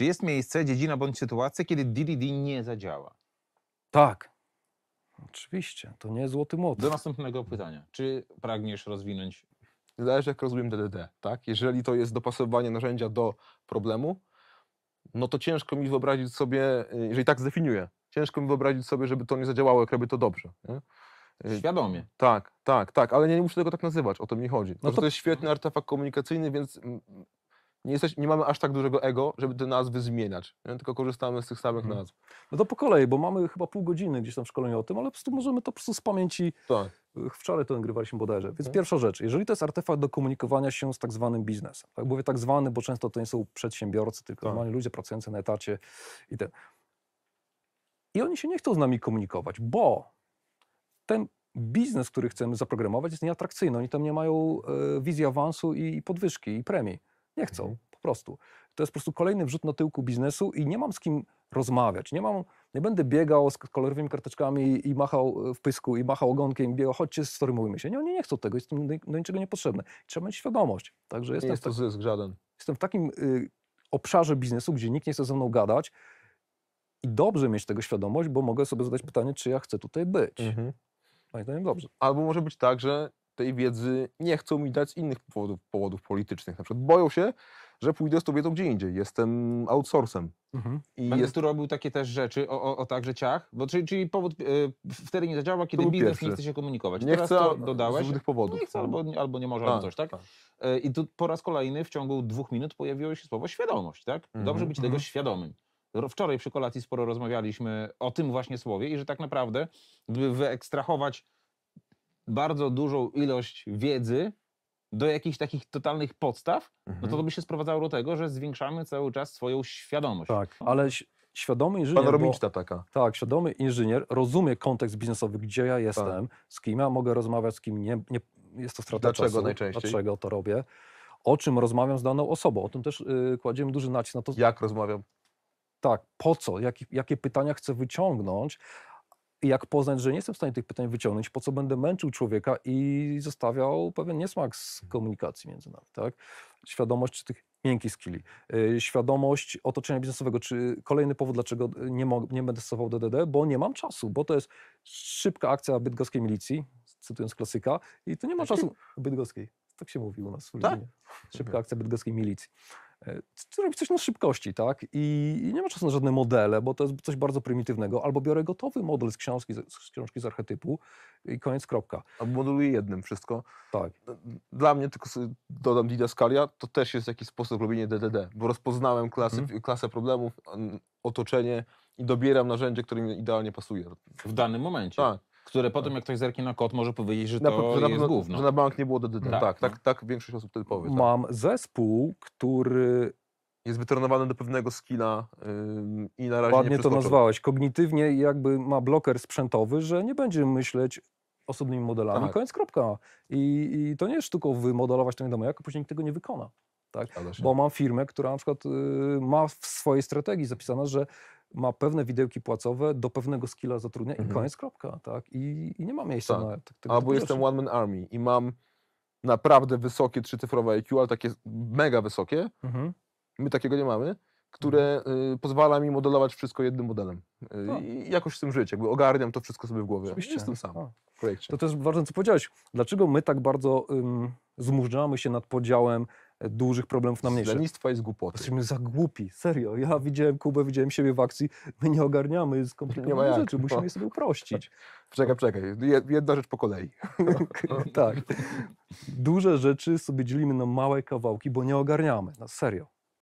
Czy jest miejsce, dziedzina bądź sytuacja, kiedy DDD nie zadziała? Tak. Oczywiście, to nie jest złoty młot. Do następnego pytania. Czy pragniesz rozwinąć? Zależy, jak rozumiem DDD, tak? Jeżeli to jest dopasowanie narzędzia do problemu, no to ciężko mi wyobrazić sobie, y, jeżeli tak zdefiniuję, ciężko mi wyobrazić sobie, żeby to nie zadziałało, jak robię to dobrze. Nie? Y, Świadomie. Tak, tak, tak, ale nie, muszę tego tak nazywać, o to mi chodzi. No to... to jest świetny artefakt komunikacyjny, więc nie, jesteś, nie mamy aż tak dużego ego, żeby te nazwy zmieniać, nie? tylko korzystamy z tych samych mhm. nazw. No to po kolei, bo mamy chyba pół godziny gdzieś tam w szkoleniu o tym, ale po prostu możemy to po prostu z pamięci. Tak. Y, wczoraj to nagrywaliśmy bodajże. Więc mhm. pierwsza rzecz, jeżeli to jest artefakt do komunikowania się z tak zwanym biznesem, tak mówię tak zwany, bo często to nie są przedsiębiorcy, tylko tak. normalni ludzie pracujący na etacie i ten. I oni się nie chcą z nami komunikować, bo ten biznes, który chcemy zaprogramować, jest nieatrakcyjny. Oni tam nie mają e, wizji awansu i, i podwyżki i premii. Nie chcą, mhm. po prostu. To jest po prostu kolejny wrzut na tyłku biznesu i nie mam z kim rozmawiać. Nie mam, nie będę biegał z kolorowymi karteczkami i machał e, w pysku i machał ogonkiem i biegał, chodźcie, storymujmy się. Nie, oni nie chcą tego, jest do niczego niepotrzebne. Trzeba mieć świadomość. Także jestem nie jest to tak, zysk żaden. Jestem w takim y, obszarze biznesu, gdzie nikt nie chce ze mną gadać i dobrze mieć tego świadomość, bo mogę sobie zadać pytanie, czy ja chcę tutaj być. Mhm. to zdaniem dobrze. Albo może być tak, że tej wiedzy nie chcą mi dać z innych powodów, powodów politycznych. Na przykład boją się, że pójdę z kobietą gdzie indziej, jestem outsourcem. Mhm. I Będę jest... tu robił takie też rzeczy, o, o, o także ciach, bo czyli, czyli powód y, e, wtedy nie zadziała, kiedy biznes pierwszy. nie chce się komunikować. Nie chce, dodałeś, z różnych powodów. Nie no chce, albo, albo nie może, albo tak, coś, tak? tak. E, I tu po raz kolejny w ciągu dwóch minut pojawiło się słowo świadomość, tak? Mhm, Dobrze być mhm. tego świadomym. Wczoraj przy kolacji sporo rozmawialiśmy o tym właśnie słowie i że tak naprawdę, gdyby wyekstrahować bardzo dużą ilość wiedzy do jakichś takich totalnych podstaw, mhm. no to mhm. to by się sprowadzało do tego, że zwiększamy cały czas swoją świadomość. Tak, ale świadomy inżynier. Panoramiczna taka. Tak, świadomy inżynier rozumie kontekst biznesowy, gdzie ja jestem, tak. z kim ja mogę rozmawiać, z kim nie. nie jest to strata Dlaczego czasu, najczęściej? Dlaczego to robię? O czym rozmawiam z daną osobą? O tym też yy, kładziemy duży nacisk na to. Jak rozmawiam? Tak, po co? Jak, jakie pytania chcę wyciągnąć? jak poznać, że nie jestem w stanie tych pytań wyciągnąć, po co będę męczył człowieka i zostawiał pewien niesmak z mhm. komunikacji między nami, tak? Świadomość tych miękkich skilli, y, świadomość otoczenia biznesowego, czy kolejny powód, dlaczego nie, mog- nie będę stosował DDD, bo nie mam czasu, bo to jest szybka akcja bydgoskiej milicji, cytując klasyka, i tu nie ma tak czasu bydgoskiej. Tak się mówi u nas w tak. Szybka mhm. akcja bydgoskiej milicji. E, robić coś na szybkości, tak? I nie ma czasu na żadne modele, bo to jest coś bardzo prymitywnego. Albo biorę gotowy model z książki, z książki z archetypu i koniec, kropka. Albo modeluję jednym wszystko. Tak. Dla mnie, tylko dodam didaskalia, to też jest jakiś sposób robienia DDD, bo rozpoznałem klasy, hmm. klasę problemów, otoczenie i dobieram narzędzie, które mi idealnie pasuje. W danym momencie. Tak które tak. potem jak ktoś zerknie na kod, może powiedzieć, że na, to że jest na, gówno. Że na bank nie było DDD. Tak, tak, no. tak, tak większość osób wtedy powie. Tak. Mam zespół, który jest wytrenowany do pewnego skilla yy, i na razie Ładnie nie to nazwałeś. Kognitywnie jakby ma bloker sprzętowy, że nie będzie myśleć osobnymi modelami, tak. koniec, kropka. I, I, to nie jest sztuką wymodelować to wiadomo jak, a później nikt tego nie wykona. Tak? Bo mam firmę, która na przykład yy, ma w swojej strategii zapisane, że ma pewne widełki płacowe do pewnego skilla zatrudnia mhm. i koniec, kropka, tak? I, i nie ma miejsca tak. na... Tak, tego Albo typu jestem one-man army i mam naprawdę wysokie trzycyfrowe IQ, ale takie mega wysokie, mhm. my takiego nie mamy, które mhm. y, pozwala mi modelować wszystko jednym modelem. Y, tak. I jakoś z tym żyć, jakby ogarniam to wszystko sobie w głowie. Oczywiście. Jestem sam A. w projekcie. To też ważne, co powiedziałeś. Dlaczego my tak bardzo ym, zmurzamy się nad podziałem dużych problemów na mniejsze. Z lenistwa i z Jesteśmy za głupi, serio. Ja widziałem Kubę, widziałem siebie w akcji. My nie ogarniamy skomplikowanych nie rzeczy, no. musimy je sobie uprościć. Czekaj, czekaj. Jedna rzecz po kolei. tak. Duże rzeczy sobie dzielimy na małe kawałki, bo nie ogarniamy. Na no, serio.